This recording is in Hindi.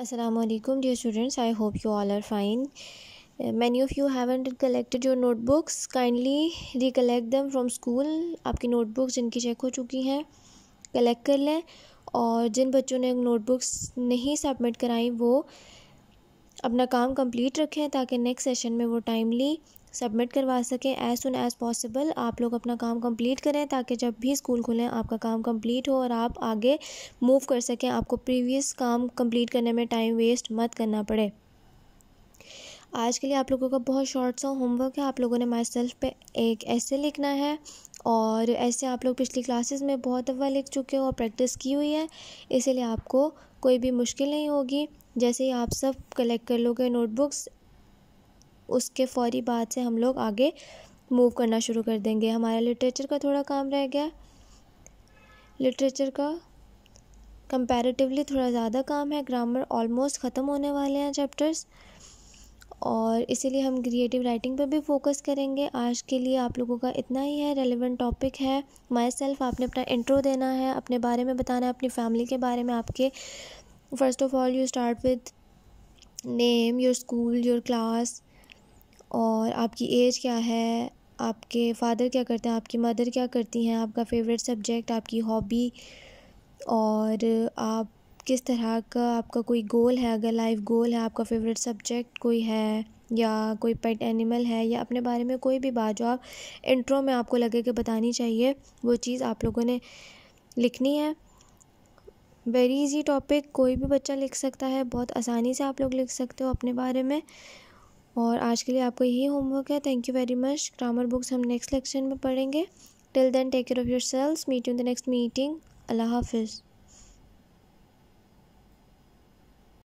Aslam dear students I hope you all are fine many of you have and collected your notebooks kindly recollect them from school आपकी नोटबुक्स जिनकी चेक हो चुकी हैं कलेक्ट कर लें और जिन बच्चों ने नोटबुक्स नहीं सबमिट कराई वो अपना काम कम्प्लीट रखें ताकि नेक्स्ट सेशन में वो टाइमली सबमिट करवा सकें एज़ सुन एज़ पॉसिबल आप लोग अपना काम कंप्लीट करें ताकि जब भी स्कूल खुलें आपका काम कंप्लीट हो और आप आगे मूव कर सकें आपको प्रीवियस काम कंप्लीट करने में टाइम वेस्ट मत करना पड़े आज के लिए आप लोगों का बहुत शॉर्ट सा होमवर्क है आप लोगों ने माई सेल्फ पर एक ऐसे लिखना है और ऐसे आप लोग पिछली क्लासेस में बहुत अव्वा लिख चुके हो और प्रैक्टिस की हुई है इसीलिए आपको कोई भी मुश्किल नहीं होगी जैसे ही आप सब कलेक्ट कर लोगे नोटबुक्स उसके फौरी बाद से हम लोग आगे मूव करना शुरू कर देंगे हमारा लिटरेचर का थोड़ा काम रह गया लिटरेचर का कंपैरेटिवली थोड़ा ज़्यादा काम है ग्रामर ऑलमोस्ट ख़त्म होने वाले हैं चैप्टर्स और इसीलिए हम क्रिएटिव राइटिंग पर भी फोकस करेंगे आज के लिए आप लोगों का इतना ही है रेलिवेंट टॉपिक है माई सेल्फ आपने अपना इंट्रो देना है अपने बारे में बताना है अपनी फैमिली के बारे में आपके first of all you start with name your school your class और आपकी एज क्या है आपके फ़ादर क्या करते हैं आपकी मदर क्या करती हैं आपका फेवरेट सब्जेक्ट आपकी हॉबी और आप किस तरह का आपका कोई गोल है अगर लाइफ गोल है आपका फेवरेट सब्जेक्ट कोई है या कोई पेट एनिमल है या अपने बारे में कोई भी बात जो आप इंट्रो में आपको लगे कि बतानी चाहिए वो चीज़ आप लोगों ने लिखनी है वेरी इजी टॉपिक कोई भी बच्चा लिख सकता है बहुत आसानी से आप लोग लिख सकते हो अपने बारे में और आज के लिए आपको यही होमवर्क है thank you very much grammar books हम नेक्स्ट लेक्चर में पढ़ेंगे till then take care of your selves meet in the next meeting अल्लाह हाफिज़